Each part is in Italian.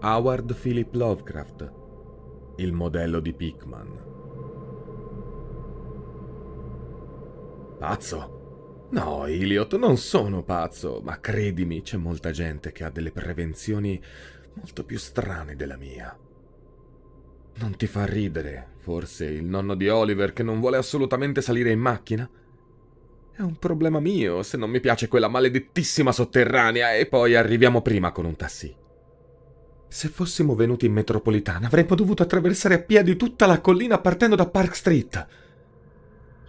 Howard Philip Lovecraft, il modello di Pickman. Pazzo? No, Iliot, non sono pazzo, ma credimi, c'è molta gente che ha delle prevenzioni molto più strane della mia. Non ti fa ridere, forse, il nonno di Oliver che non vuole assolutamente salire in macchina? È un problema mio se non mi piace quella maledettissima sotterranea e poi arriviamo prima con un tassì. Se fossimo venuti in metropolitana avremmo dovuto attraversare a piedi tutta la collina partendo da Park Street.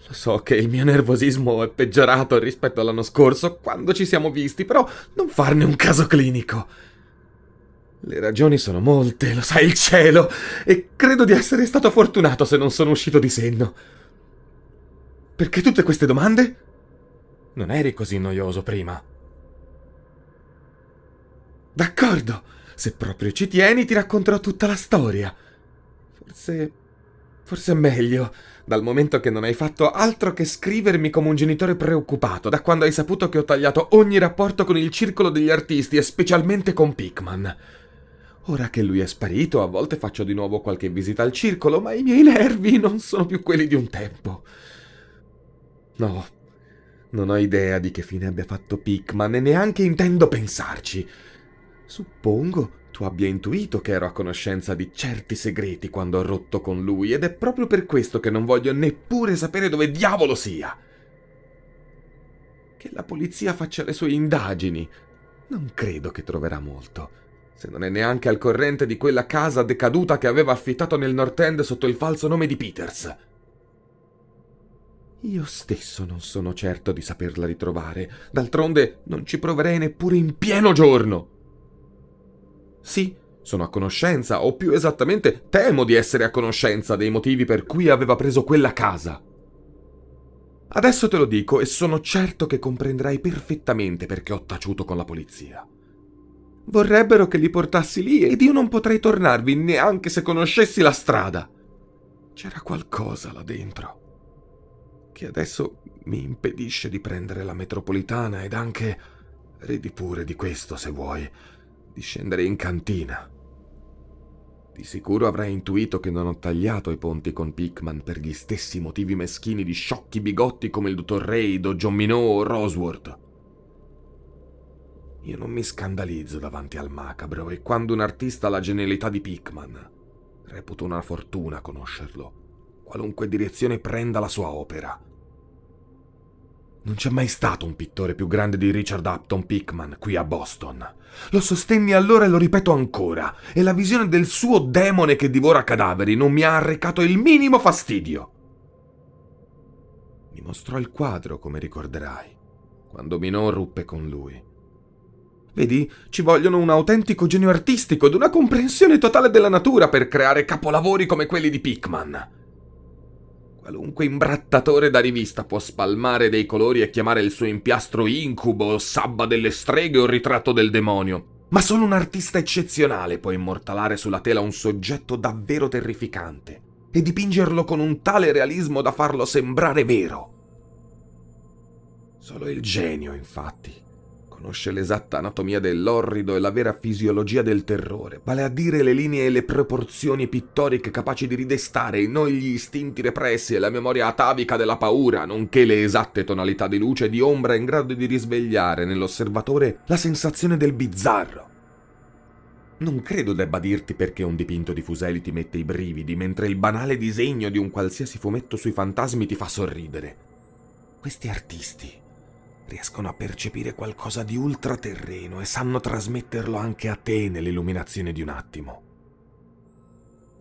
Lo so che il mio nervosismo è peggiorato rispetto all'anno scorso quando ci siamo visti, però non farne un caso clinico. Le ragioni sono molte, lo sai il cielo, e credo di essere stato fortunato se non sono uscito di senno. Perché tutte queste domande? Non eri così noioso prima. D'accordo. Se proprio ci tieni, ti racconterò tutta la storia. Forse... forse è meglio, dal momento che non hai fatto altro che scrivermi come un genitore preoccupato, da quando hai saputo che ho tagliato ogni rapporto con il circolo degli artisti, e specialmente con Pikman. Ora che lui è sparito, a volte faccio di nuovo qualche visita al circolo, ma i miei nervi non sono più quelli di un tempo. No, non ho idea di che fine abbia fatto Pikman e neanche intendo pensarci. Suppongo tu abbia intuito che ero a conoscenza di certi segreti quando ho rotto con lui ed è proprio per questo che non voglio neppure sapere dove diavolo sia. Che la polizia faccia le sue indagini. Non credo che troverà molto, se non è neanche al corrente di quella casa decaduta che aveva affittato nel North End sotto il falso nome di Peters. Io stesso non sono certo di saperla ritrovare, d'altronde non ci proverei neppure in pieno giorno. Sì, sono a conoscenza, o più esattamente temo di essere a conoscenza dei motivi per cui aveva preso quella casa. Adesso te lo dico e sono certo che comprenderai perfettamente perché ho taciuto con la polizia. Vorrebbero che li portassi lì ed io non potrei tornarvi neanche se conoscessi la strada. C'era qualcosa là dentro, che adesso mi impedisce di prendere la metropolitana ed anche... Ridi pure di questo se vuoi di scendere in cantina. Di sicuro avrai intuito che non ho tagliato i ponti con Pickman per gli stessi motivi meschini di sciocchi bigotti come il dottor Reid o John Minot o Rosworth. Io non mi scandalizzo davanti al macabro e quando un artista ha la genialità di Pickman, reputo una fortuna conoscerlo, qualunque direzione prenda la sua opera. Non c'è mai stato un pittore più grande di Richard Upton Pickman qui a Boston. Lo sostenni allora e lo ripeto ancora, e la visione del suo demone che divora cadaveri non mi ha arrecato il minimo fastidio. Mi mostrò il quadro, come ricorderai, quando Minot ruppe con lui. Vedi, ci vogliono un autentico genio artistico ed una comprensione totale della natura per creare capolavori come quelli di Pickman. Qualunque imbrattatore da rivista può spalmare dei colori e chiamare il suo impiastro incubo, sabba delle streghe o ritratto del demonio. Ma solo un artista eccezionale può immortalare sulla tela un soggetto davvero terrificante e dipingerlo con un tale realismo da farlo sembrare vero. Solo il genio, infatti, conosce l'esatta anatomia dell'orrido e la vera fisiologia del terrore, vale a dire le linee e le proporzioni pittoriche capaci di ridestare in noi gli istinti repressi e la memoria atavica della paura, nonché le esatte tonalità di luce e di ombra in grado di risvegliare nell'osservatore la sensazione del bizzarro. Non credo debba dirti perché un dipinto di Fuseli ti mette i brividi, mentre il banale disegno di un qualsiasi fumetto sui fantasmi ti fa sorridere. Questi artisti riescono a percepire qualcosa di ultraterreno e sanno trasmetterlo anche a te nell'illuminazione di un attimo.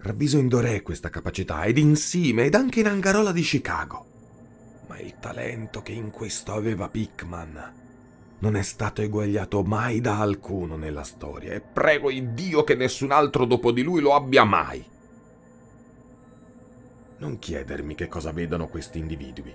Ravviso in Doré questa capacità, ed in Sime, ed anche in Angarola di Chicago. Ma il talento che in questo aveva Pickman non è stato eguagliato mai da alcuno nella storia, e prego il Dio che nessun altro dopo di lui lo abbia mai. Non chiedermi che cosa vedano questi individui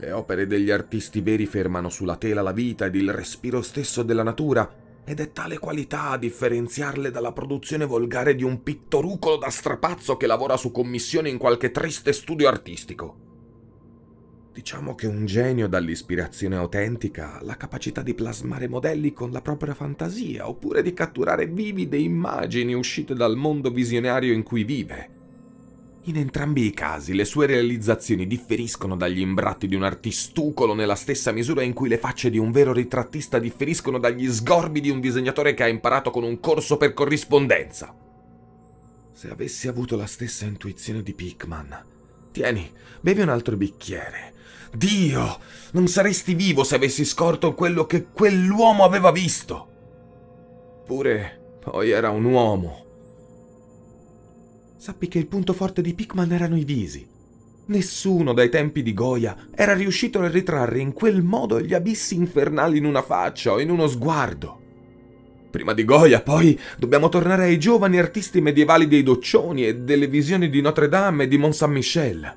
le opere degli artisti veri fermano sulla tela la vita ed il respiro stesso della natura, ed è tale qualità a differenziarle dalla produzione volgare di un pittorucolo da strapazzo che lavora su commissione in qualche triste studio artistico. Diciamo che un genio dall'ispirazione autentica ha la capacità di plasmare modelli con la propria fantasia, oppure di catturare vivide immagini uscite dal mondo visionario in cui vive. In entrambi i casi le sue realizzazioni differiscono dagli imbratti di un artistucolo nella stessa misura in cui le facce di un vero ritrattista differiscono dagli sgorbi di un disegnatore che ha imparato con un corso per corrispondenza. Se avessi avuto la stessa intuizione di Pickman. Tieni, bevi un altro bicchiere. Dio, non saresti vivo se avessi scorto quello che quell'uomo aveva visto. Pure, poi era un uomo Sappi che il punto forte di Pikman erano i visi. Nessuno dai tempi di Goya era riuscito a ritrarre in quel modo gli abissi infernali in una faccia o in uno sguardo. Prima di Goya, poi, dobbiamo tornare ai giovani artisti medievali dei doccioni e delle visioni di Notre Dame e di Mont Saint-Michel.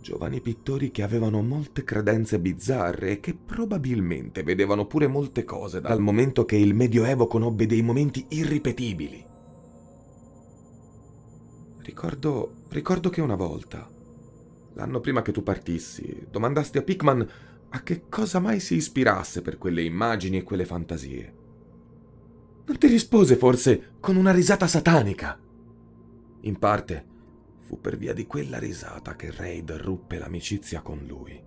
Giovani pittori che avevano molte credenze bizzarre e che probabilmente vedevano pure molte cose dal momento che il Medioevo conobbe dei momenti irripetibili. Ricordo, ricordo che una volta, l'anno prima che tu partissi, domandasti a Pickman a che cosa mai si ispirasse per quelle immagini e quelle fantasie. Non ti rispose forse con una risata satanica? In parte fu per via di quella risata che Raid ruppe l'amicizia con lui.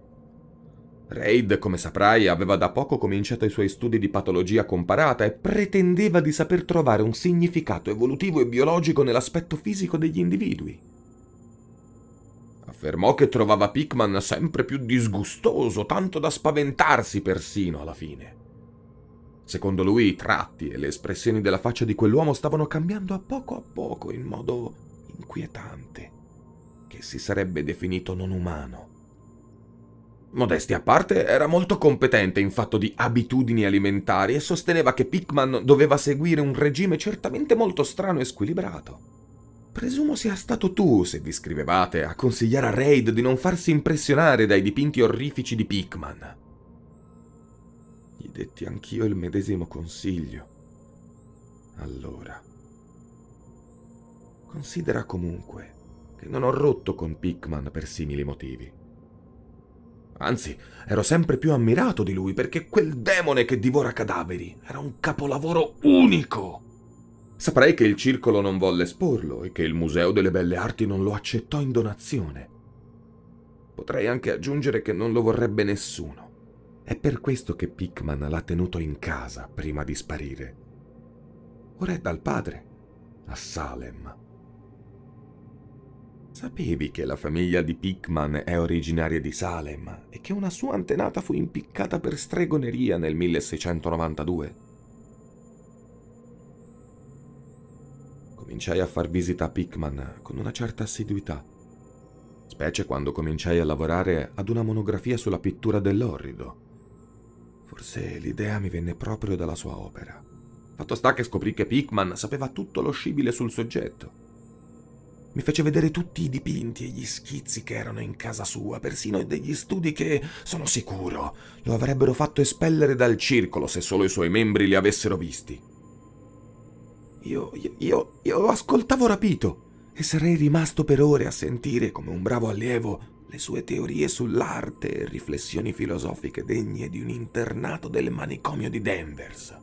Reid, come saprai, aveva da poco cominciato i suoi studi di patologia comparata e pretendeva di saper trovare un significato evolutivo e biologico nell'aspetto fisico degli individui. Affermò che trovava Pickman sempre più disgustoso, tanto da spaventarsi persino alla fine. Secondo lui i tratti e le espressioni della faccia di quell'uomo stavano cambiando a poco a poco in modo inquietante, che si sarebbe definito non umano. Modestia a parte, era molto competente in fatto di abitudini alimentari e sosteneva che Pickman doveva seguire un regime certamente molto strano e squilibrato. Presumo sia stato tu, se vi scrivevate, a consigliare a Raid di non farsi impressionare dai dipinti orrifici di Pickman. Gli detti anch'io il medesimo consiglio. Allora, considera comunque che non ho rotto con Pickman per simili motivi. Anzi, ero sempre più ammirato di lui perché quel demone che divora cadaveri era un capolavoro unico. Saprei che il circolo non volle esporlo e che il Museo delle Belle Arti non lo accettò in donazione. Potrei anche aggiungere che non lo vorrebbe nessuno. È per questo che Pickman l'ha tenuto in casa prima di sparire. Ora è dal padre, a Salem. Sapevi che la famiglia di Pickman è originaria di Salem e che una sua antenata fu impiccata per stregoneria nel 1692? Cominciai a far visita a Pickman con una certa assiduità, specie quando cominciai a lavorare ad una monografia sulla pittura dell'orrido. Forse l'idea mi venne proprio dalla sua opera. Fatto sta che scoprì che Pickman sapeva tutto lo scibile sul soggetto mi fece vedere tutti i dipinti e gli schizzi che erano in casa sua, persino degli studi che, sono sicuro, lo avrebbero fatto espellere dal circolo se solo i suoi membri li avessero visti. Io, io, io, lo ascoltavo rapito e sarei rimasto per ore a sentire, come un bravo allievo, le sue teorie sull'arte e riflessioni filosofiche degne di un internato del manicomio di Danvers.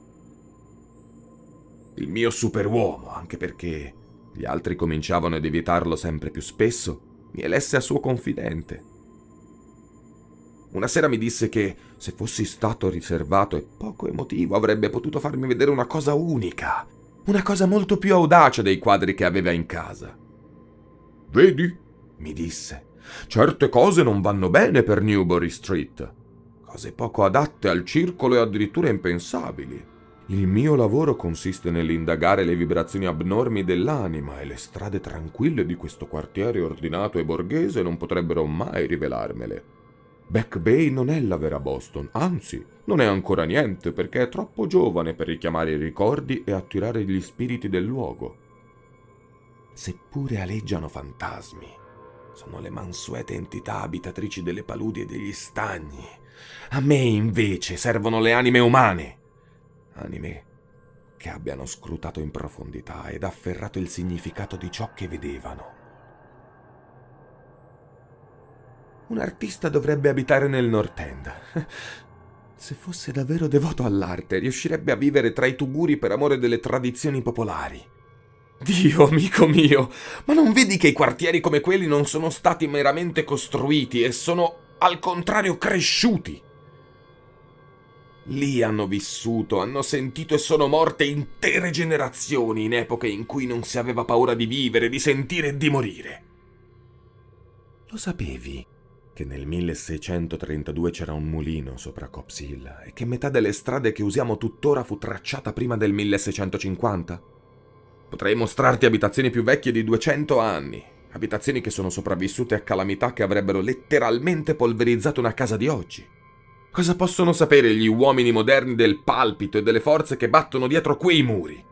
Il mio superuomo, anche perché gli altri cominciavano ad evitarlo sempre più spesso, mi elesse a suo confidente. Una sera mi disse che, se fossi stato riservato e poco emotivo, avrebbe potuto farmi vedere una cosa unica, una cosa molto più audace dei quadri che aveva in casa. Vedi, mi disse, certe cose non vanno bene per Newbury Street, cose poco adatte al circolo e addirittura impensabili. Il mio lavoro consiste nell'indagare le vibrazioni abnormi dell'anima e le strade tranquille di questo quartiere ordinato e borghese non potrebbero mai rivelarmele. Back Bay non è la vera Boston, anzi, non è ancora niente perché è troppo giovane per richiamare i ricordi e attirare gli spiriti del luogo. Seppure aleggiano fantasmi, sono le mansuete entità abitatrici delle paludi e degli stagni. A me invece servono le anime umane anime che abbiano scrutato in profondità ed afferrato il significato di ciò che vedevano. Un artista dovrebbe abitare nel Nord End. Se fosse davvero devoto all'arte, riuscirebbe a vivere tra i tuguri per amore delle tradizioni popolari. Dio, amico mio, ma non vedi che i quartieri come quelli non sono stati meramente costruiti e sono, al contrario, cresciuti? Lì hanno vissuto, hanno sentito e sono morte intere generazioni in epoche in cui non si aveva paura di vivere, di sentire e di morire. Lo sapevi che nel 1632 c'era un mulino sopra Cops Hill e che metà delle strade che usiamo tuttora fu tracciata prima del 1650? Potrei mostrarti abitazioni più vecchie di 200 anni, abitazioni che sono sopravvissute a calamità che avrebbero letteralmente polverizzato una casa di oggi. Cosa possono sapere gli uomini moderni del palpito e delle forze che battono dietro quei muri?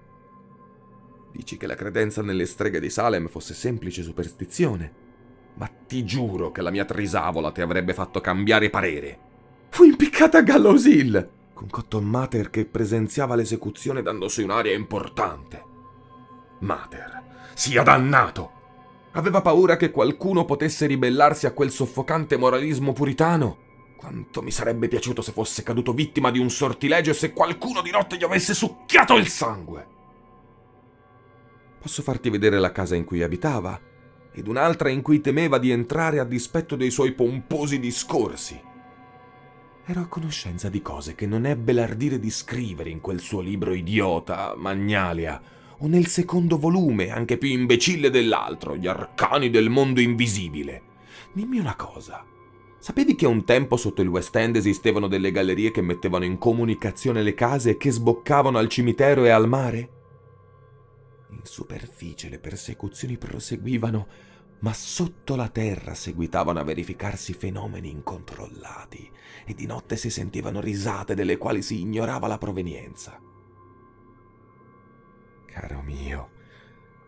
Dici che la credenza nelle streghe di Salem fosse semplice superstizione, ma ti giuro che la mia trisavola ti avrebbe fatto cambiare parere. Fu impiccata a Gallows Hill, con Cotton Mater che presenziava l'esecuzione dandosi un'aria importante. Mater, sia dannato! Aveva paura che qualcuno potesse ribellarsi a quel soffocante moralismo puritano quanto mi sarebbe piaciuto se fosse caduto vittima di un sortilegio e se qualcuno di notte gli avesse succhiato il sangue! Posso farti vedere la casa in cui abitava ed un'altra in cui temeva di entrare a dispetto dei suoi pomposi discorsi. Ero a conoscenza di cose che non ebbe l'ardire di scrivere in quel suo libro idiota, Magnalia, o nel secondo volume, anche più imbecille dell'altro, Gli arcani del mondo invisibile. Dimmi una cosa, Sapevi che un tempo sotto il West End esistevano delle gallerie che mettevano in comunicazione le case e che sboccavano al cimitero e al mare? In superficie le persecuzioni proseguivano, ma sotto la terra seguitavano a verificarsi fenomeni incontrollati e di notte si sentivano risate delle quali si ignorava la provenienza. Caro mio,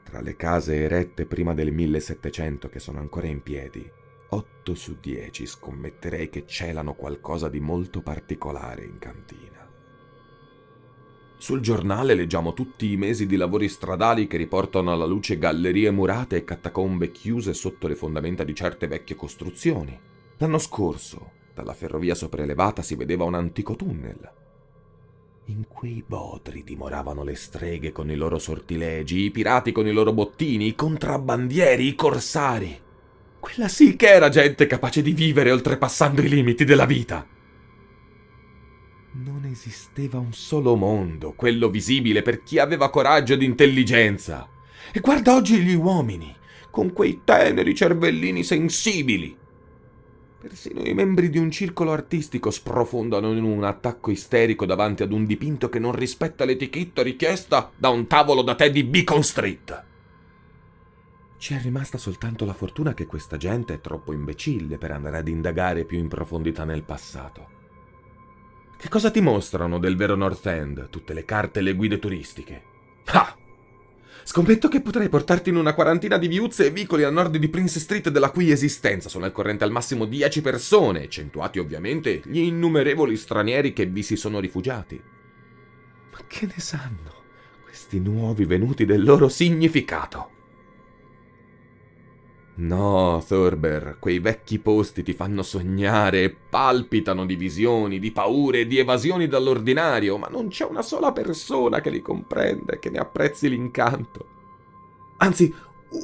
tra le case erette prima del 1700 che sono ancora in piedi, 8 su 10 scommetterei che celano qualcosa di molto particolare in cantina. Sul giornale leggiamo tutti i mesi di lavori stradali che riportano alla luce gallerie murate e catacombe chiuse sotto le fondamenta di certe vecchie costruzioni. L'anno scorso, dalla ferrovia sopraelevata si vedeva un antico tunnel. In quei bodri dimoravano le streghe con i loro sortilegi, i pirati con i loro bottini, i contrabbandieri, i corsari. Quella sì che era gente capace di vivere oltrepassando i limiti della vita. Non esisteva un solo mondo, quello visibile per chi aveva coraggio ed intelligenza. E guarda oggi gli uomini, con quei teneri cervellini sensibili. Persino i membri di un circolo artistico sprofondano in un attacco isterico davanti ad un dipinto che non rispetta l'etichetta richiesta da un tavolo da tè di Beacon Street. Ci è rimasta soltanto la fortuna che questa gente è troppo imbecille per andare ad indagare più in profondità nel passato. Che cosa ti mostrano del vero North End tutte le carte e le guide turistiche? Ah! Scommetto che potrei portarti in una quarantina di viuzze e vicoli a nord di Prince Street della cui esistenza sono al corrente al massimo 10 persone, accentuati ovviamente gli innumerevoli stranieri che vi si sono rifugiati. Ma che ne sanno questi nuovi venuti del loro significato? No, Thorber, quei vecchi posti ti fanno sognare, e palpitano di visioni, di paure, di evasioni dall'ordinario, ma non c'è una sola persona che li comprende, che ne apprezzi l'incanto. Anzi,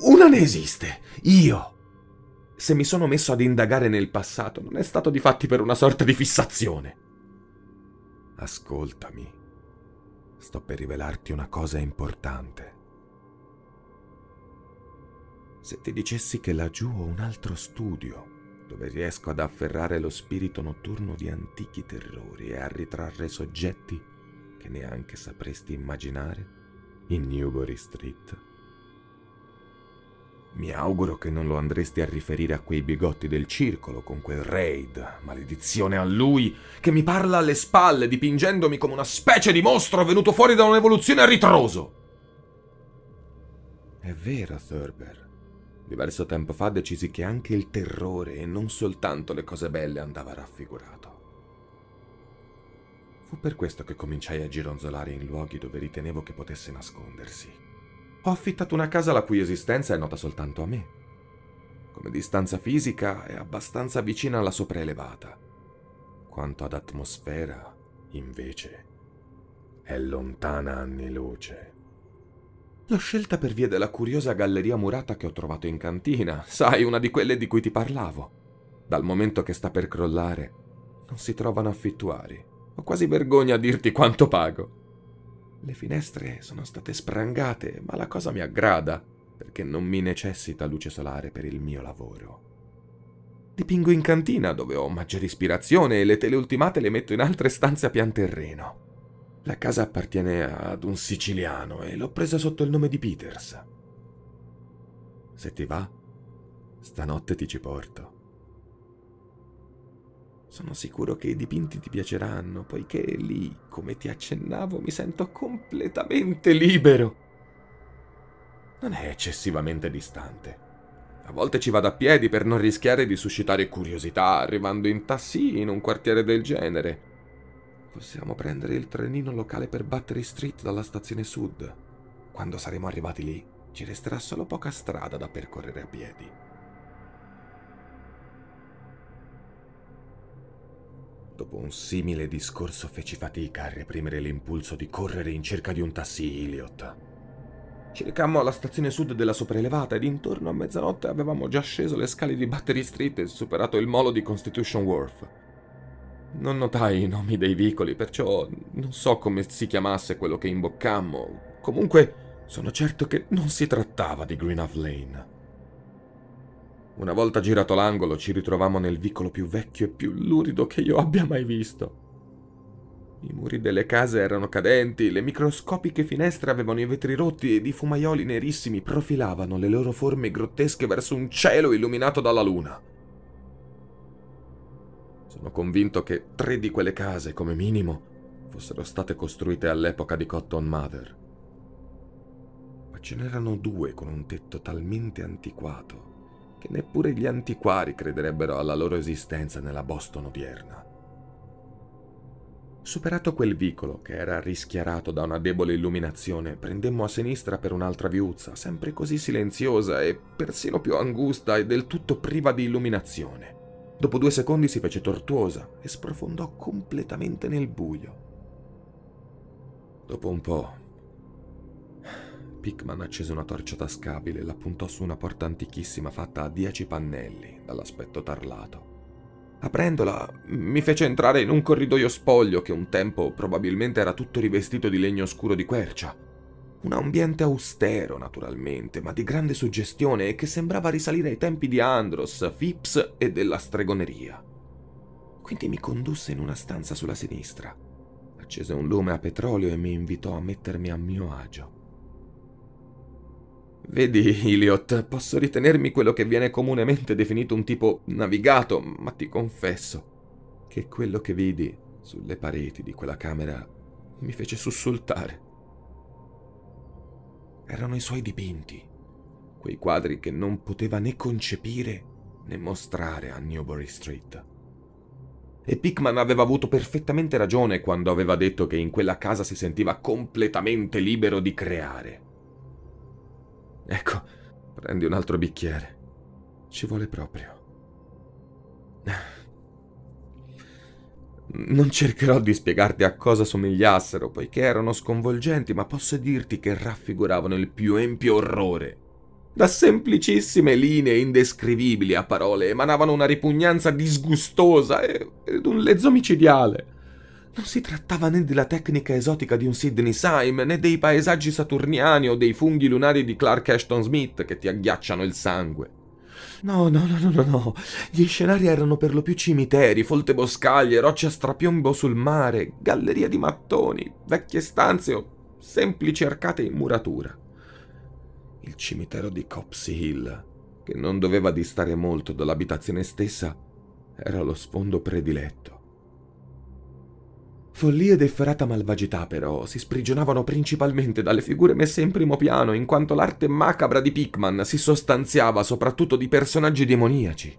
una ne esiste, io. Se mi sono messo ad indagare nel passato, non è stato di fatti per una sorta di fissazione. Ascoltami, sto per rivelarti una cosa importante. Se ti dicessi che laggiù ho un altro studio dove riesco ad afferrare lo spirito notturno di antichi terrori e a ritrarre soggetti che neanche sapresti immaginare in Newbury Street. Mi auguro che non lo andresti a riferire a quei bigotti del circolo con quel raid, maledizione a lui, che mi parla alle spalle dipingendomi come una specie di mostro venuto fuori da un'evoluzione a ritroso. È vero, Thurber. Diverso tempo fa decisi che anche il terrore e non soltanto le cose belle andava raffigurato. Fu per questo che cominciai a gironzolare in luoghi dove ritenevo che potesse nascondersi. Ho affittato una casa la cui esistenza è nota soltanto a me. Come distanza fisica è abbastanza vicina alla sopraelevata. Quanto ad atmosfera, invece, è lontana anni luce. L'ho scelta per via della curiosa galleria murata che ho trovato in cantina, sai, una di quelle di cui ti parlavo. Dal momento che sta per crollare, non si trovano affittuari. Ho quasi vergogna a dirti quanto pago. Le finestre sono state sprangate, ma la cosa mi aggrada, perché non mi necessita luce solare per il mio lavoro. Dipingo in cantina, dove ho maggiore ispirazione, e le tele ultimate le metto in altre stanze a pian terreno. La casa appartiene ad un siciliano e l'ho presa sotto il nome di Peters. Se ti va, stanotte ti ci porto. Sono sicuro che i dipinti ti piaceranno, poiché lì, come ti accennavo, mi sento completamente libero. Non è eccessivamente distante. A volte ci vado a piedi per non rischiare di suscitare curiosità, arrivando in tassi in un quartiere del genere. Possiamo prendere il trenino locale per Battery Street dalla stazione sud. Quando saremo arrivati lì, ci resterà solo poca strada da percorrere a piedi. Dopo un simile discorso feci fatica a reprimere l'impulso di correre in cerca di un tassi Iliot. Ci recammo alla stazione sud della sopraelevata ed intorno a mezzanotte avevamo già sceso le scale di Battery Street e superato il molo di Constitution Wharf. Non notai i nomi dei vicoli, perciò non so come si chiamasse quello che imboccammo. Comunque, sono certo che non si trattava di Greenough Lane. Una volta girato l'angolo ci ritrovammo nel vicolo più vecchio e più lurido che io abbia mai visto. I muri delle case erano cadenti, le microscopiche finestre avevano i vetri rotti ed i fumaioli nerissimi profilavano le loro forme grottesche verso un cielo illuminato dalla luna. Sono convinto che tre di quelle case, come minimo, fossero state costruite all'epoca di Cotton Mather. Ma ce n'erano due con un tetto talmente antiquato che neppure gli antiquari crederebbero alla loro esistenza nella Boston odierna. Superato quel vicolo, che era rischiarato da una debole illuminazione, prendemmo a sinistra per un'altra viuzza, sempre così silenziosa e persino più angusta e del tutto priva di illuminazione. Dopo due secondi si fece tortuosa e sprofondò completamente nel buio. Dopo un po', Pickman accese una torcia tascabile e la puntò su una porta antichissima fatta a dieci pannelli, dall'aspetto tarlato. Aprendola, mi fece entrare in un corridoio spoglio che un tempo probabilmente era tutto rivestito di legno scuro di quercia. Un ambiente austero, naturalmente, ma di grande suggestione e che sembrava risalire ai tempi di Andros, Phipps e della stregoneria. Quindi mi condusse in una stanza sulla sinistra, accese un lume a petrolio e mi invitò a mettermi a mio agio. Vedi, Iliot, posso ritenermi quello che viene comunemente definito un tipo navigato, ma ti confesso che quello che vidi sulle pareti di quella camera mi fece sussultare erano i suoi dipinti, quei quadri che non poteva né concepire né mostrare a Newbury Street. E Pickman aveva avuto perfettamente ragione quando aveva detto che in quella casa si sentiva completamente libero di creare. Ecco, prendi un altro bicchiere. Ci vuole proprio. Non cercherò di spiegarti a cosa somigliassero, poiché erano sconvolgenti, ma posso dirti che raffiguravano il più empio orrore. Da semplicissime linee indescrivibili a parole emanavano una ripugnanza disgustosa ed un lezzo micidiale. Non si trattava né della tecnica esotica di un Sidney Syme, né dei paesaggi saturniani o dei funghi lunari di Clark Ashton Smith che ti agghiacciano il sangue. No, no, no, no, no, no. Gli scenari erano per lo più cimiteri, folte boscaglie, rocce a strapiombo sul mare, gallerie di mattoni, vecchie stanze o semplici arcate in muratura. Il cimitero di Copsey Hill, che non doveva distare molto dall'abitazione stessa, era lo sfondo prediletto. Follia ed efferata malvagità, però, si sprigionavano principalmente dalle figure messe in primo piano, in quanto l'arte macabra di Pickman si sostanziava soprattutto di personaggi demoniaci.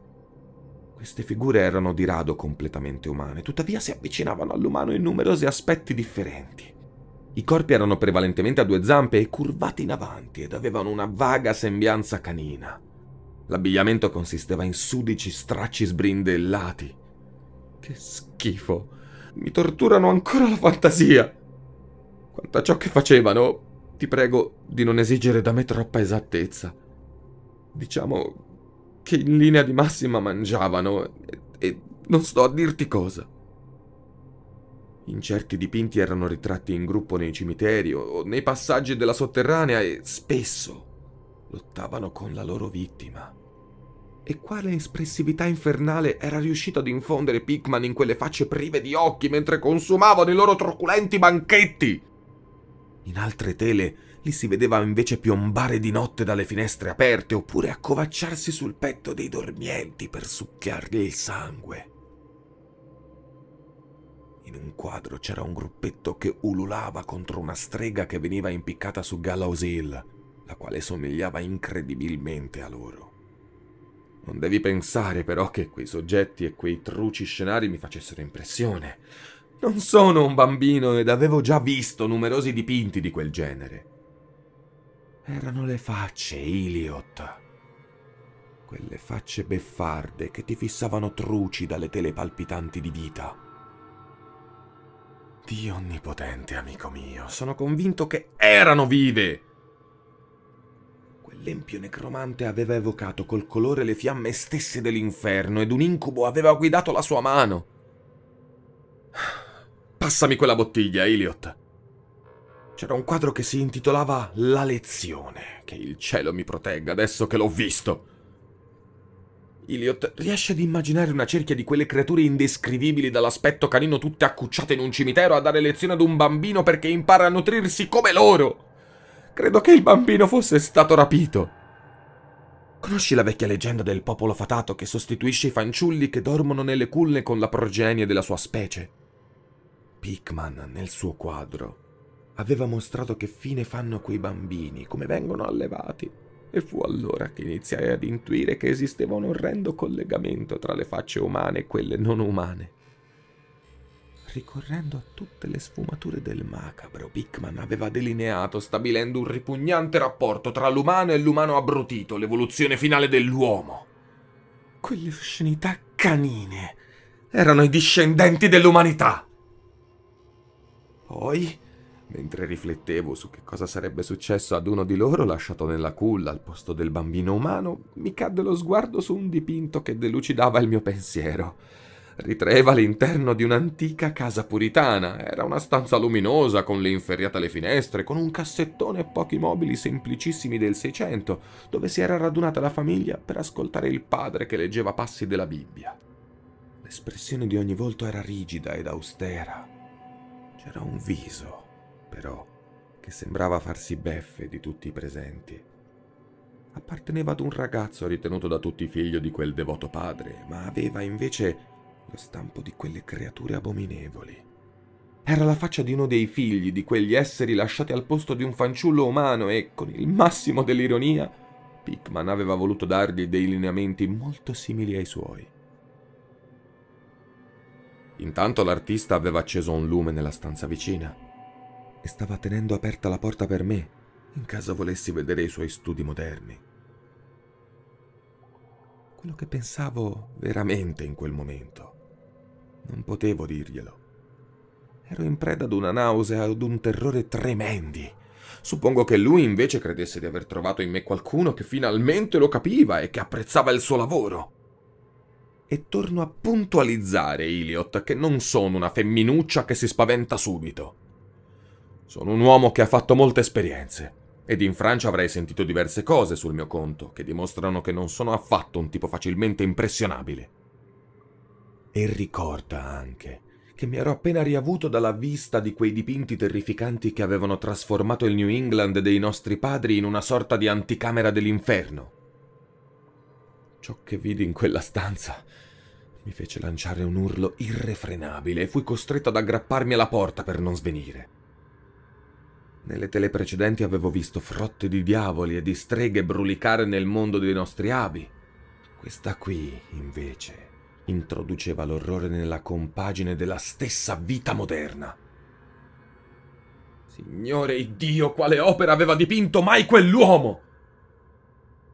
Queste figure erano di rado completamente umane, tuttavia si avvicinavano all'umano in numerosi aspetti differenti. I corpi erano prevalentemente a due zampe e curvati in avanti ed avevano una vaga sembianza canina. L'abbigliamento consisteva in sudici stracci sbrindellati. Che schifo! Mi torturano ancora la fantasia. Quanto a ciò che facevano, ti prego di non esigere da me troppa esattezza. Diciamo che in linea di massima mangiavano e, e non sto a dirti cosa. In certi dipinti erano ritratti in gruppo nei cimiteri o nei passaggi della sotterranea e spesso lottavano con la loro vittima. E quale espressività infernale era riuscito ad infondere Pikman in quelle facce prive di occhi mentre consumavano i loro truculenti banchetti? In altre tele li si vedeva invece piombare di notte dalle finestre aperte oppure accovacciarsi sul petto dei dormienti per succhiargli il sangue. In un quadro c'era un gruppetto che ululava contro una strega che veniva impiccata su Gallows Hill, la quale somigliava incredibilmente a loro. Non devi pensare però che quei soggetti e quei truci scenari mi facessero impressione. Non sono un bambino ed avevo già visto numerosi dipinti di quel genere. Erano le facce, Iliot. Quelle facce beffarde che ti fissavano truci dalle tele palpitanti di vita. Dio onnipotente, amico mio, sono convinto che erano vive! L'empio necromante aveva evocato col colore le fiamme stesse dell'inferno ed un incubo aveva guidato la sua mano. Passami quella bottiglia, Iliot. C'era un quadro che si intitolava La lezione. Che il cielo mi protegga adesso che l'ho visto. Iliot riesce ad immaginare una cerchia di quelle creature indescrivibili dall'aspetto canino tutte accucciate in un cimitero a dare lezione ad un bambino perché impara a nutrirsi come loro. Credo che il bambino fosse stato rapito. Conosci la vecchia leggenda del popolo fatato che sostituisce i fanciulli che dormono nelle culle con la progenie della sua specie? Pickman, nel suo quadro, aveva mostrato che fine fanno quei bambini, come vengono allevati, e fu allora che iniziai ad intuire che esisteva un orrendo collegamento tra le facce umane e quelle non umane. Ricorrendo a tutte le sfumature del macabro, Pickman aveva delineato, stabilendo un ripugnante rapporto tra l'umano e l'umano abbrutito, l'evoluzione finale dell'uomo. Quelle oscenità canine erano i discendenti dell'umanità. Poi, mentre riflettevo su che cosa sarebbe successo ad uno di loro lasciato nella culla al posto del bambino umano, mi cadde lo sguardo su un dipinto che delucidava il mio pensiero ritraeva l'interno di un'antica casa puritana. Era una stanza luminosa, con le inferriate alle finestre, con un cassettone e pochi mobili semplicissimi del Seicento, dove si era radunata la famiglia per ascoltare il padre che leggeva passi della Bibbia. L'espressione di ogni volto era rigida ed austera. C'era un viso, però, che sembrava farsi beffe di tutti i presenti apparteneva ad un ragazzo ritenuto da tutti figlio di quel devoto padre, ma aveva invece lo stampo di quelle creature abominevoli. Era la faccia di uno dei figli di quegli esseri lasciati al posto di un fanciullo umano e, con il massimo dell'ironia, Pickman aveva voluto dargli dei lineamenti molto simili ai suoi. Intanto l'artista aveva acceso un lume nella stanza vicina e stava tenendo aperta la porta per me, in caso volessi vedere i suoi studi moderni. Quello che pensavo veramente in quel momento non potevo dirglielo. Ero in preda ad una nausea, ad un terrore tremendi. Suppongo che lui invece credesse di aver trovato in me qualcuno che finalmente lo capiva e che apprezzava il suo lavoro. E torno a puntualizzare, Iliot, che non sono una femminuccia che si spaventa subito. Sono un uomo che ha fatto molte esperienze, ed in Francia avrei sentito diverse cose sul mio conto, che dimostrano che non sono affatto un tipo facilmente impressionabile. E ricorda anche che mi ero appena riavuto dalla vista di quei dipinti terrificanti che avevano trasformato il New England dei nostri padri in una sorta di anticamera dell'inferno. Ciò che vidi in quella stanza mi fece lanciare un urlo irrefrenabile e fui costretto ad aggrapparmi alla porta per non svenire. Nelle tele precedenti avevo visto frotte di diavoli e di streghe brulicare nel mondo dei nostri abi. Questa qui, invece, introduceva l'orrore nella compagine della stessa vita moderna. Signore Iddio, quale opera aveva dipinto mai quell'uomo!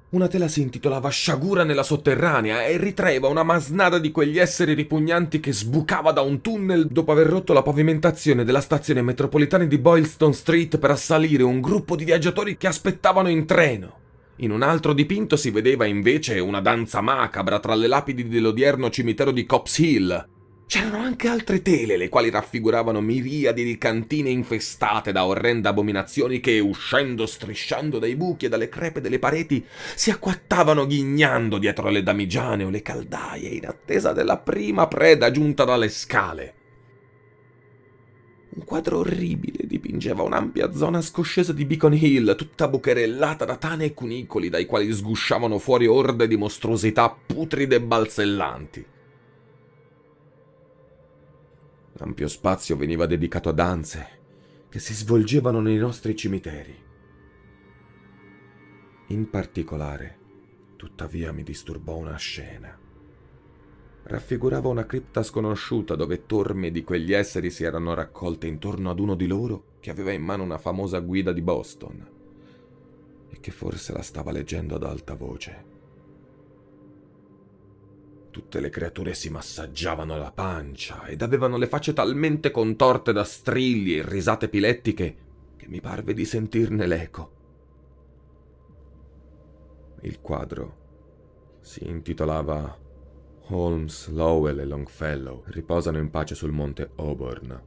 Una tela si intitolava Sciagura nella sotterranea e ritraeva una masnada di quegli esseri ripugnanti che sbucava da un tunnel dopo aver rotto la pavimentazione della stazione metropolitana di Boylston Street per assalire un gruppo di viaggiatori che aspettavano in treno. In un altro dipinto si vedeva invece una danza macabra tra le lapidi dell'odierno cimitero di Cops Hill. C'erano anche altre tele, le quali raffiguravano miriadi di cantine infestate da orrende abominazioni che, uscendo strisciando dai buchi e dalle crepe delle pareti, si acquattavano ghignando dietro le damigiane o le caldaie, in attesa della prima preda giunta dalle scale. Un quadro orribile dipingeva un'ampia zona scoscesa di Beacon Hill, tutta bucherellata da tane e cunicoli dai quali sgusciavano fuori orde di mostruosità putride e balzellanti. L'ampio spazio veniva dedicato a danze che si svolgevano nei nostri cimiteri. In particolare, tuttavia mi disturbò una scena raffigurava una cripta sconosciuta dove tormi di quegli esseri si erano raccolte intorno ad uno di loro che aveva in mano una famosa guida di Boston e che forse la stava leggendo ad alta voce. Tutte le creature si massaggiavano la pancia ed avevano le facce talmente contorte da strilli e risate pilettiche che mi parve di sentirne l'eco. Il quadro si intitolava Holmes, Lowell e Longfellow riposano in pace sul monte Auburn.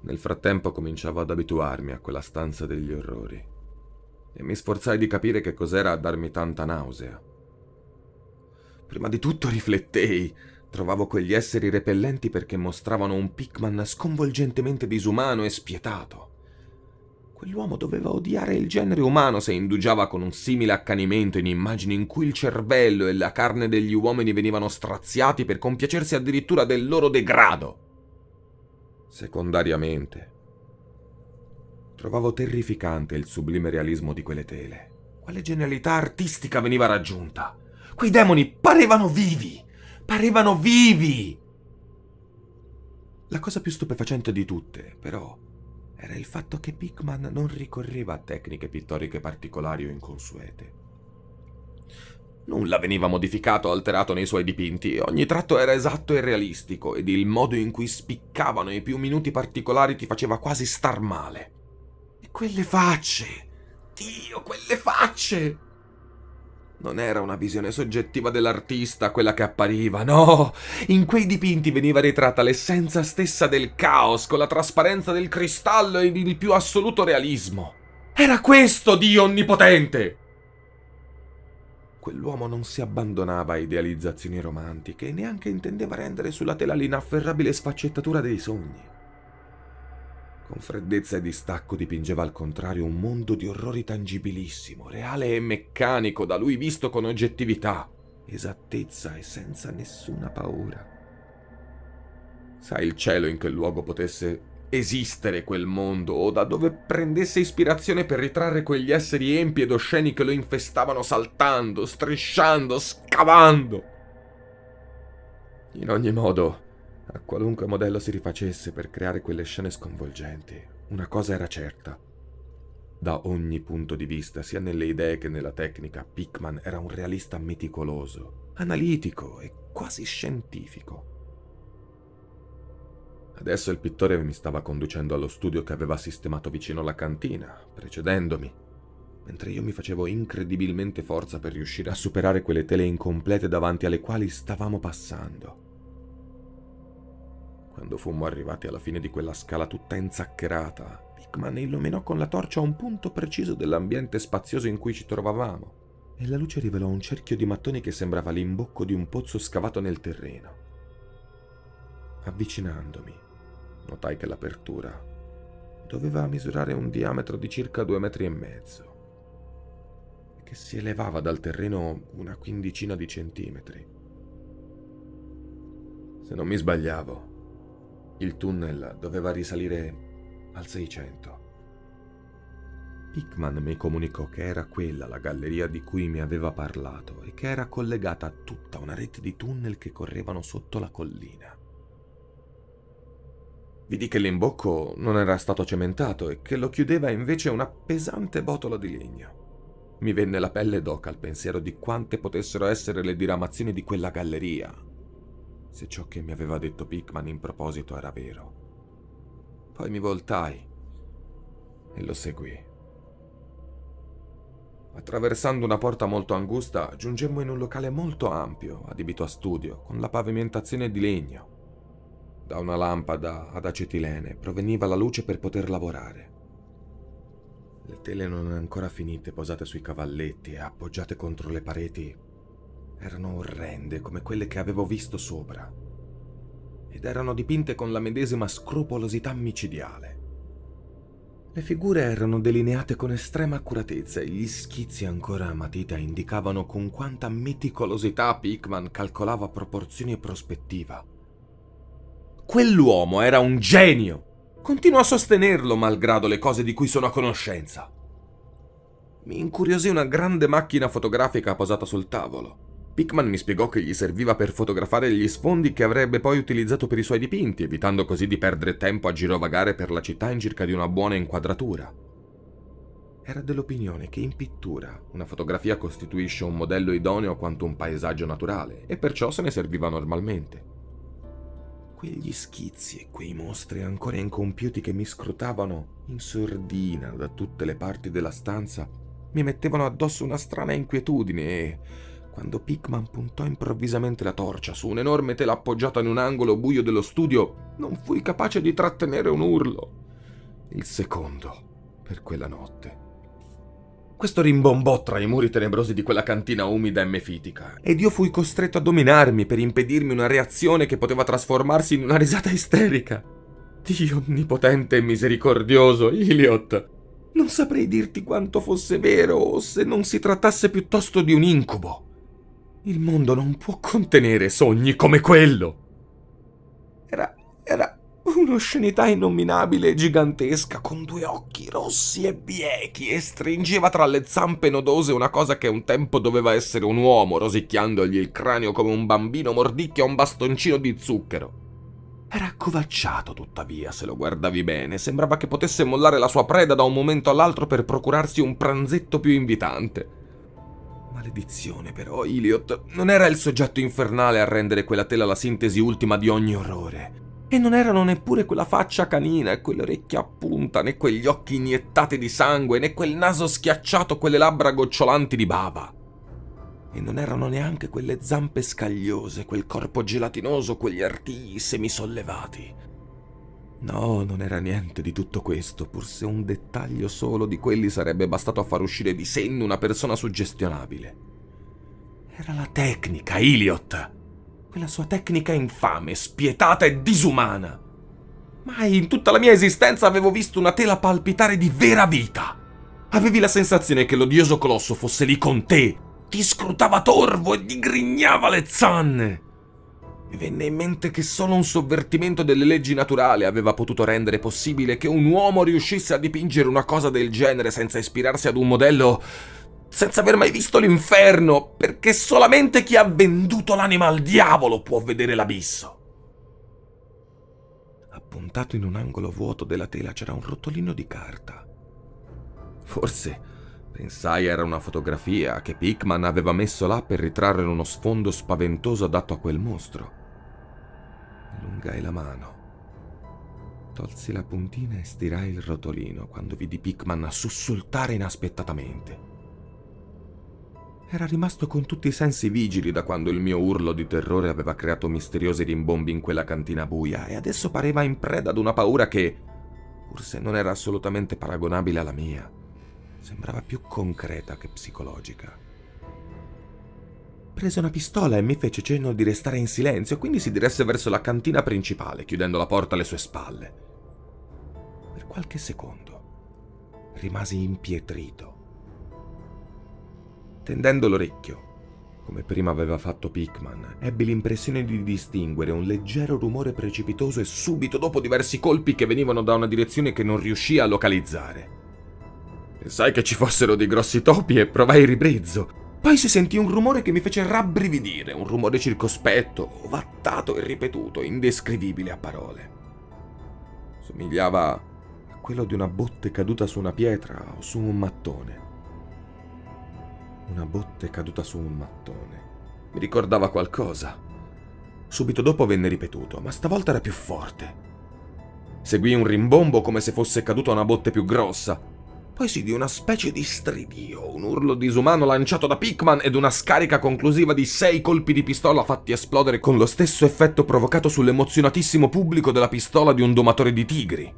Nel frattempo cominciavo ad abituarmi a quella stanza degli orrori e mi sforzai di capire che cos'era a darmi tanta nausea. Prima di tutto riflettei. Trovavo quegli esseri repellenti perché mostravano un Pikman sconvolgentemente disumano e spietato. Quell'uomo doveva odiare il genere umano se indugiava con un simile accanimento in immagini in cui il cervello e la carne degli uomini venivano straziati per compiacersi addirittura del loro degrado. Secondariamente, trovavo terrificante il sublime realismo di quelle tele. Quale genialità artistica veniva raggiunta? Quei demoni parevano vivi! Parevano vivi! La cosa più stupefacente di tutte, però, era il fatto che Pickman non ricorreva a tecniche pittoriche particolari o inconsuete. Nulla veniva modificato o alterato nei suoi dipinti, ogni tratto era esatto e realistico, ed il modo in cui spiccavano i più minuti particolari ti faceva quasi star male. E quelle facce! Dio, quelle facce! Non era una visione soggettiva dell'artista quella che appariva, no! In quei dipinti veniva ritratta l'essenza stessa del caos, con la trasparenza del cristallo e il più assoluto realismo. Era questo Dio onnipotente! Quell'uomo non si abbandonava a idealizzazioni romantiche e neanche intendeva rendere sulla tela l'inafferrabile sfaccettatura dei sogni. Con freddezza e distacco dipingeva al contrario un mondo di orrori tangibilissimo, reale e meccanico, da lui visto con oggettività, esattezza e senza nessuna paura. Sai il cielo in che luogo potesse esistere quel mondo o da dove prendesse ispirazione per ritrarre quegli esseri empi ed osceni che lo infestavano saltando, strisciando, scavando. In ogni modo, a qualunque modello si rifacesse per creare quelle scene sconvolgenti, una cosa era certa. Da ogni punto di vista, sia nelle idee che nella tecnica, Pickman era un realista meticoloso, analitico e quasi scientifico. Adesso il pittore mi stava conducendo allo studio che aveva sistemato vicino alla cantina, precedendomi, mentre io mi facevo incredibilmente forza per riuscire a superare quelle tele incomplete davanti alle quali stavamo passando. Quando fummo arrivati alla fine di quella scala tutta inzaccherata, Pikman illuminò con la torcia un punto preciso dell'ambiente spazioso in cui ci trovavamo e la luce rivelò un cerchio di mattoni che sembrava l'imbocco di un pozzo scavato nel terreno. Avvicinandomi, notai che l'apertura doveva misurare un diametro di circa due metri e mezzo, che si elevava dal terreno una quindicina di centimetri. Se non mi sbagliavo, il tunnel doveva risalire al 600. Hickman mi comunicò che era quella la galleria di cui mi aveva parlato e che era collegata a tutta una rete di tunnel che correvano sotto la collina. Vidi che l'imbocco non era stato cementato e che lo chiudeva invece una pesante botola di legno. Mi venne la pelle d'oca al pensiero di quante potessero essere le diramazioni di quella galleria, se ciò che mi aveva detto Pickman in proposito era vero. Poi mi voltai e lo seguì. Attraversando una porta molto angusta, giungemmo in un locale molto ampio, adibito a studio, con la pavimentazione di legno. Da una lampada ad acetilene proveniva la luce per poter lavorare. Le tele non ancora finite posate sui cavalletti e appoggiate contro le pareti erano orrende come quelle che avevo visto sopra ed erano dipinte con la medesima scrupolosità micidiale. Le figure erano delineate con estrema accuratezza e gli schizzi ancora a matita indicavano con quanta meticolosità Pickman calcolava proporzioni e prospettiva. Quell'uomo era un genio! Continuo a sostenerlo malgrado le cose di cui sono a conoscenza. Mi incuriosì una grande macchina fotografica posata sul tavolo. Pickman mi spiegò che gli serviva per fotografare gli sfondi che avrebbe poi utilizzato per i suoi dipinti, evitando così di perdere tempo a girovagare per la città in cerca di una buona inquadratura. Era dell'opinione che in pittura una fotografia costituisce un modello idoneo quanto un paesaggio naturale, e perciò se ne serviva normalmente. Quegli schizzi e quei mostri ancora incompiuti che mi scrutavano in sordina da tutte le parti della stanza mi mettevano addosso una strana inquietudine e quando Pickman puntò improvvisamente la torcia su un'enorme tela appoggiata in un angolo buio dello studio, non fui capace di trattenere un urlo. Il secondo per quella notte. Questo rimbombò tra i muri tenebrosi di quella cantina umida e mefitica, ed io fui costretto a dominarmi per impedirmi una reazione che poteva trasformarsi in una risata isterica. Dio onnipotente e misericordioso, Iliot! Non saprei dirti quanto fosse vero o se non si trattasse piuttosto di un incubo. Il mondo non può contenere sogni come quello. Era, era un'oscenità innominabile e gigantesca, con due occhi rossi e biechi, e stringeva tra le zampe nodose una cosa che un tempo doveva essere un uomo, rosicchiandogli il cranio come un bambino mordicchio a un bastoncino di zucchero. Era accovacciato, tuttavia, se lo guardavi bene, sembrava che potesse mollare la sua preda da un momento all'altro per procurarsi un pranzetto più invitante. Maledizione però, Iliot non era il soggetto infernale a rendere quella tela la sintesi ultima di ogni orrore. E non erano neppure quella faccia canina e quelle orecchie a punta, né quegli occhi iniettati di sangue, né quel naso schiacciato quelle labbra gocciolanti di bava. E non erano neanche quelle zampe scagliose, quel corpo gelatinoso, quegli artigli semisollevati. No, non era niente di tutto questo, pur se un dettaglio solo di quelli sarebbe bastato a far uscire di senno una persona suggestionabile. Era la tecnica, Iliot. Quella sua tecnica infame, spietata e disumana. Mai in tutta la mia esistenza avevo visto una tela palpitare di vera vita. Avevi la sensazione che l'odioso colosso fosse lì con te, ti scrutava torvo e digrignava le zanne. Mi venne in mente che solo un sovvertimento delle leggi naturali aveva potuto rendere possibile che un uomo riuscisse a dipingere una cosa del genere senza ispirarsi ad un modello senza aver mai visto l'inferno, perché solamente chi ha venduto l'anima al diavolo può vedere l'abisso. Appuntato in un angolo vuoto della tela c'era un rotolino di carta. Forse Pensai era una fotografia che Pickman aveva messo là per ritrarre uno sfondo spaventoso adatto a quel mostro. Allungai la mano. Tolsi la puntina e stirai il rotolino quando vidi Pickman sussultare inaspettatamente. Era rimasto con tutti i sensi vigili da quando il mio urlo di terrore aveva creato misteriosi rimbombi in quella cantina buia e adesso pareva in preda ad una paura che, forse non era assolutamente paragonabile alla mia, sembrava più concreta che psicologica. Prese una pistola e mi fece cenno di restare in silenzio, quindi si diresse verso la cantina principale, chiudendo la porta alle sue spalle. Per qualche secondo rimasi impietrito, Tendendo l'orecchio, come prima aveva fatto Pickman, ebbi l'impressione di distinguere un leggero rumore precipitoso e subito dopo diversi colpi che venivano da una direzione che non riuscì a localizzare. Pensai che ci fossero dei grossi topi e provai il ribrezzo. Poi si sentì un rumore che mi fece rabbrividire, un rumore circospetto, ovattato e ripetuto, indescrivibile a parole. Somigliava a quello di una botte caduta su una pietra o su un mattone. Una botte caduta su un mattone. Mi ricordava qualcosa. Subito dopo venne ripetuto, ma stavolta era più forte. Seguì un rimbombo come se fosse caduta una botte più grossa, poi si udì una specie di stridio, un urlo disumano lanciato da Pikman ed una scarica conclusiva di sei colpi di pistola fatti esplodere con lo stesso effetto provocato sull'emozionatissimo pubblico della pistola di un domatore di tigri.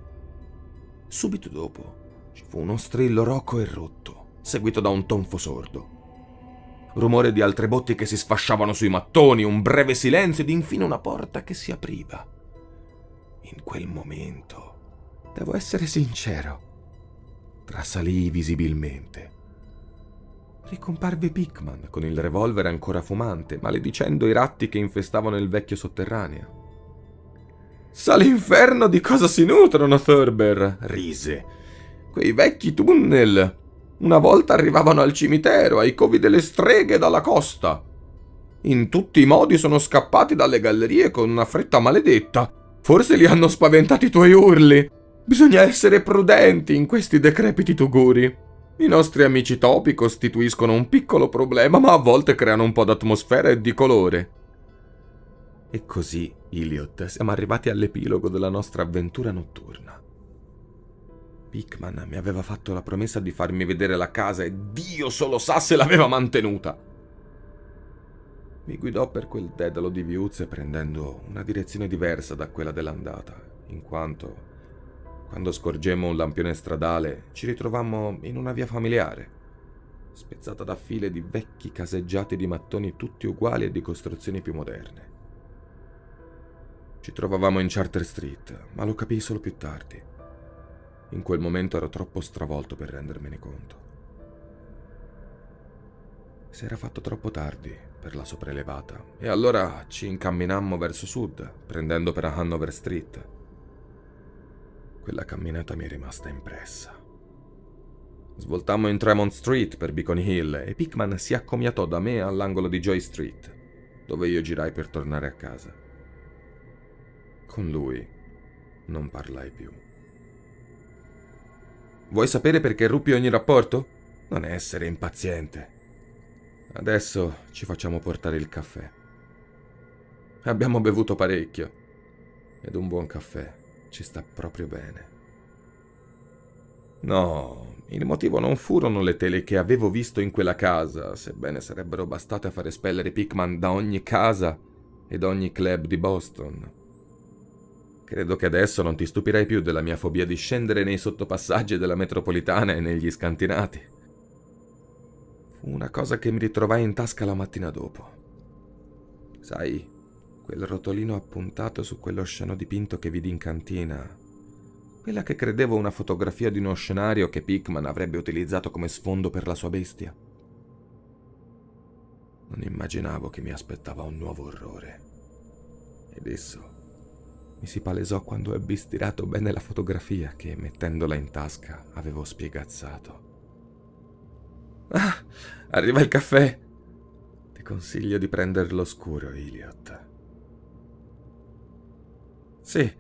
Subito dopo ci fu uno strillo rocco e rotto, seguito da un tonfo sordo. Rumore di altre botti che si sfasciavano sui mattoni, un breve silenzio ed infine una porta che si apriva. In quel momento, devo essere sincero, trasalì visibilmente. Ricomparve Pickman con il revolver ancora fumante, maledicendo i ratti che infestavano il vecchio sotterraneo. Sa l'inferno di cosa si nutrono, Thurber! rise. Quei vecchi tunnel! Una volta arrivavano al cimitero, ai covi delle streghe dalla costa. In tutti i modi sono scappati dalle gallerie con una fretta maledetta. Forse li hanno spaventati i tuoi urli. Bisogna essere prudenti in questi decrepiti tuguri. I nostri amici topi costituiscono un piccolo problema, ma a volte creano un po' d'atmosfera e di colore. E così, Iliot, siamo arrivati all'epilogo della nostra avventura notturna. Pickman mi aveva fatto la promessa di farmi vedere la casa e Dio solo sa se l'aveva mantenuta. Mi guidò per quel dedalo di viuzze prendendo una direzione diversa da quella dell'andata, in quanto quando scorgemmo un lampione stradale, ci ritrovammo in una via familiare, spezzata da file di vecchi caseggiati di mattoni tutti uguali e di costruzioni più moderne. Ci trovavamo in Charter Street, ma lo capii solo più tardi. In quel momento ero troppo stravolto per rendermene conto. Si era fatto troppo tardi per la sopraelevata e allora ci incamminammo verso sud, prendendo per Hanover Street quella camminata mi è rimasta impressa. Svoltammo in Tremont Street per Beacon Hill e Pickman si accomiatò da me all'angolo di Joy Street, dove io girai per tornare a casa. Con lui non parlai più. Vuoi sapere perché ruppi ogni rapporto? Non essere impaziente. Adesso ci facciamo portare il caffè. Abbiamo bevuto parecchio ed un buon caffè ci sta proprio bene. No, il motivo non furono le tele che avevo visto in quella casa, sebbene sarebbero bastate a far espellere Pickman da ogni casa ed ogni club di Boston. Credo che adesso non ti stupirai più della mia fobia di scendere nei sottopassaggi della metropolitana e negli scantinati. Fu una cosa che mi ritrovai in tasca la mattina dopo. Sai, quel rotolino appuntato su quello sceno dipinto che vidi in cantina, quella che credevo una fotografia di uno scenario che Pickman avrebbe utilizzato come sfondo per la sua bestia. Non immaginavo che mi aspettava un nuovo orrore. Ed esso mi si palesò quando ebbi stirato bene la fotografia che, mettendola in tasca, avevo spiegazzato. Ah, arriva il caffè! Ti consiglio di prenderlo scuro, Iliot. Sì,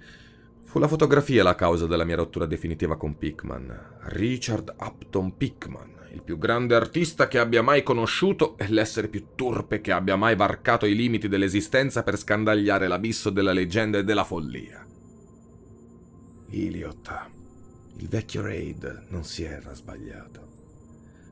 fu la fotografia la causa della mia rottura definitiva con Pickman. Richard Upton Pickman, il più grande artista che abbia mai conosciuto e l'essere più turpe che abbia mai varcato i limiti dell'esistenza per scandagliare l'abisso della leggenda e della follia. Iliot, il vecchio Raid non si era sbagliato.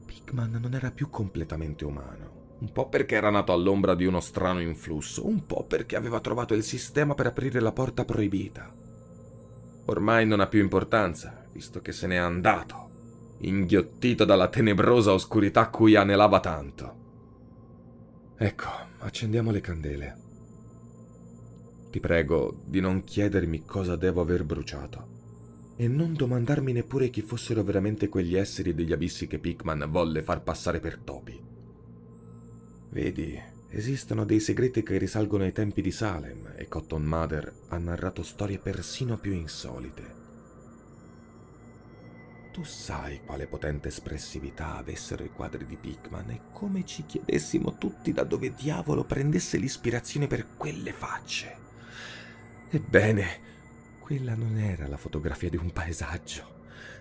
Pickman non era più completamente umano. Un po' perché era nato all'ombra di uno strano influsso, un po' perché aveva trovato il sistema per aprire la porta proibita. Ormai non ha più importanza, visto che se n'è andato, inghiottito dalla tenebrosa oscurità cui anelava tanto. Ecco, accendiamo le candele. Ti prego di non chiedermi cosa devo aver bruciato e non domandarmi neppure chi fossero veramente quegli esseri degli abissi che Pikman volle far passare per topi. Vedi, esistono dei segreti che risalgono ai tempi di Salem e Cotton Mather ha narrato storie persino più insolite. Tu sai quale potente espressività avessero i quadri di Pickman e come ci chiedessimo tutti da dove diavolo prendesse l'ispirazione per quelle facce. Ebbene, quella non era la fotografia di un paesaggio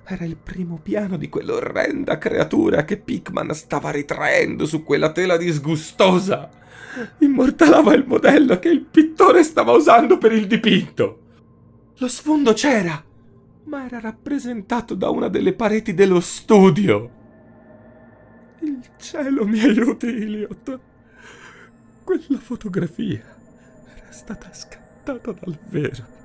era il primo piano di quell'orrenda creatura che Pickman stava ritraendo su quella tela disgustosa. Immortalava il modello che il pittore stava usando per il dipinto. Lo sfondo c'era, ma era rappresentato da una delle pareti dello studio. Il cielo mi aiuti, Iliot. Quella fotografia era stata scattata dal vero.